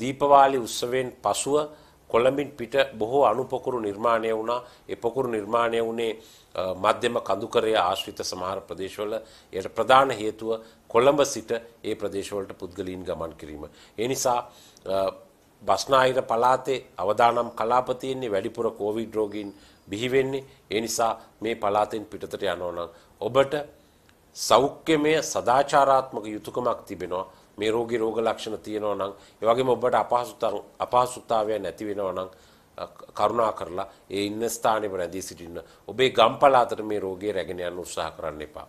දීපවාලි උත්සවයෙන් පසුව කොළඹින් පිට බොහෝ අනුපොකුරු නිර්මාණය වුණා. ඒ පොකුරු නිර්මාණය වුණේ මධ්‍යම කඳුකරය ආශ්‍රිත සමහර ප්‍රදේශවල. ඒට ප්‍රධාන හේතුව කොළඹ සිට ඒ ප්‍රදේශවලට පුද්ගලීන් ගමන් කිරීම. ඒ නිසා බස්නාහිර පළාතේ අවදානම් කලාපතියන්නේ වැඩිපුර කෝවිඩ් රෝගීන් බිහි වෙන්නේ. ඒ නිසා මේ පළාතෙන් පිටතට යනවා නම් ඔබට සෞඛ්‍යමය සදාචාරාත්මක යුතුයකමක් තිබෙනවා. මේ රෝගී රෝග ලක්ෂණ තියෙනවා නම් ඒ වගේම ඔබට අපහසුතාව අපහසුතාවය නැති වෙනවා නම් කරුණා කරලා ඒ ඉන්න ස්ථානේ රැඳී සිටින්න ඔබේ ගම් පළාතට මේ රෝගේ රැගෙන යන්න උත්සාහ කරන්න එපා